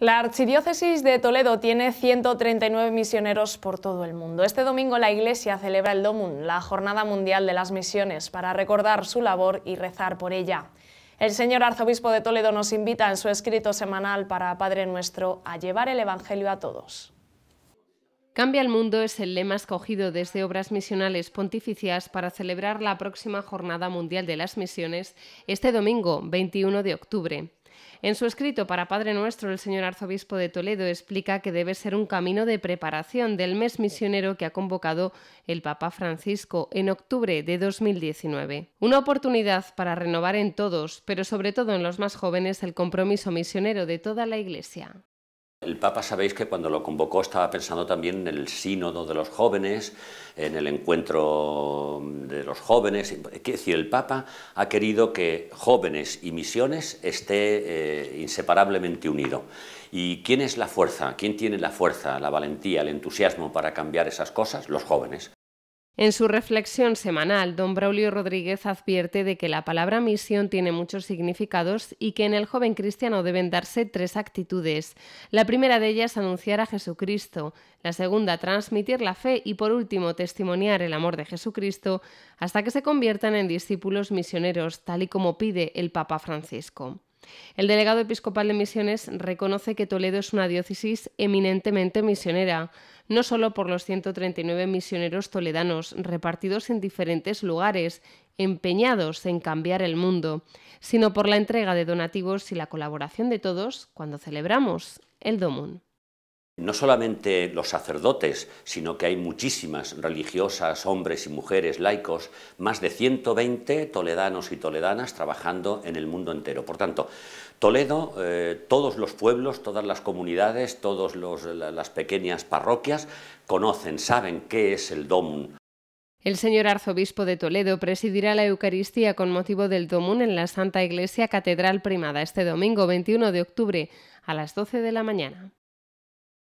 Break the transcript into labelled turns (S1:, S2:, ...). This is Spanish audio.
S1: La Archidiócesis de Toledo tiene 139 misioneros por todo el mundo. Este domingo la Iglesia celebra el DOMUN, la Jornada Mundial de las Misiones, para recordar su labor y rezar por ella. El señor arzobispo de Toledo nos invita en su escrito semanal para Padre Nuestro a llevar el Evangelio a todos.
S2: Cambia el mundo es el lema escogido desde Obras Misionales Pontificias para celebrar la próxima Jornada Mundial de las Misiones este domingo 21 de octubre. En su escrito para Padre Nuestro, el señor arzobispo de Toledo explica que debe ser un camino de preparación del mes misionero que ha convocado el Papa Francisco en octubre de 2019. Una oportunidad para renovar en todos, pero sobre todo en los más jóvenes, el compromiso misionero de toda la Iglesia.
S3: El Papa sabéis que cuando lo convocó estaba pensando también en el sínodo de los jóvenes, en el encuentro de los jóvenes. Es decir, el Papa ha querido que jóvenes y misiones esté eh, inseparablemente unido. ¿Y quién es la fuerza? ¿Quién tiene la fuerza, la valentía, el entusiasmo para cambiar esas cosas? Los jóvenes.
S2: En su reflexión semanal, don Braulio Rodríguez advierte de que la palabra misión tiene muchos significados y que en el joven cristiano deben darse tres actitudes. La primera de ellas, anunciar a Jesucristo, la segunda, transmitir la fe y por último, testimoniar el amor de Jesucristo hasta que se conviertan en discípulos misioneros, tal y como pide el Papa Francisco. El delegado episcopal de Misiones reconoce que Toledo es una diócesis eminentemente misionera, no solo por los 139 misioneros toledanos repartidos en diferentes lugares, empeñados en cambiar el mundo, sino por la entrega de donativos y la colaboración de todos cuando celebramos el Domun.
S3: No solamente los sacerdotes, sino que hay muchísimas religiosas, hombres y mujeres, laicos, más de 120 toledanos y toledanas trabajando en el mundo entero. Por tanto, Toledo, eh, todos los pueblos, todas las comunidades, todas las pequeñas parroquias conocen, saben qué es el DOMUN,
S2: el señor arzobispo de Toledo presidirá la Eucaristía con motivo del Domún en la Santa Iglesia Catedral Primada este domingo 21 de octubre a las 12 de la mañana.